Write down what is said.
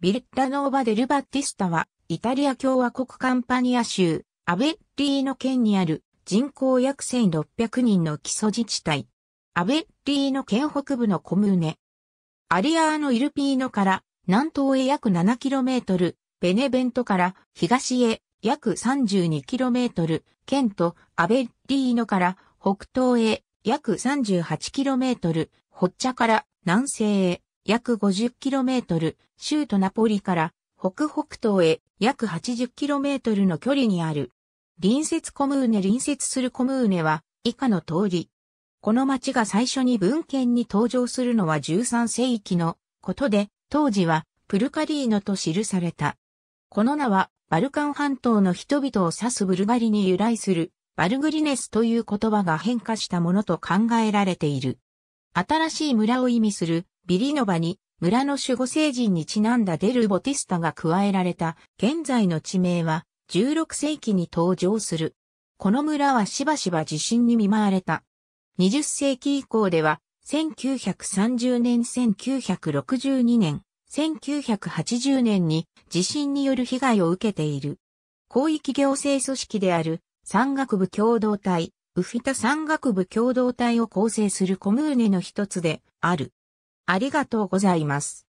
ビレッタノーバ・デル・バッティスタは、イタリア共和国カンパニア州、アベッリーノ県にある人口約1600人の基礎自治体。アベッリーノ県北部のコムーネ。アリアーノ・イルピーノから南東へ約 7km、ベネベントから東へ約 32km、県とアベッリーノから北東へ約 38km、ホッチャから南西へ約 50km、州都ナポリから北北東へ約 80km の距離にある。隣接コムーネ隣接するコムーネは以下の通り。この町が最初に文献に登場するのは13世紀のことで、当時はプルカリーノと記された。この名はバルカン半島の人々を指すブルガリに由来するバルグリネスという言葉が変化したものと考えられている。新しい村を意味するビリノバに村の守護聖人にちなんだデル・ボティスタが加えられた現在の地名は16世紀に登場する。この村はしばしば地震に見舞われた。20世紀以降では1930年1962年1980年に地震による被害を受けている。広域行政組織である山岳部共同体、ウフィタ山岳部共同体を構成するコムーネの一つである。ありがとうございます。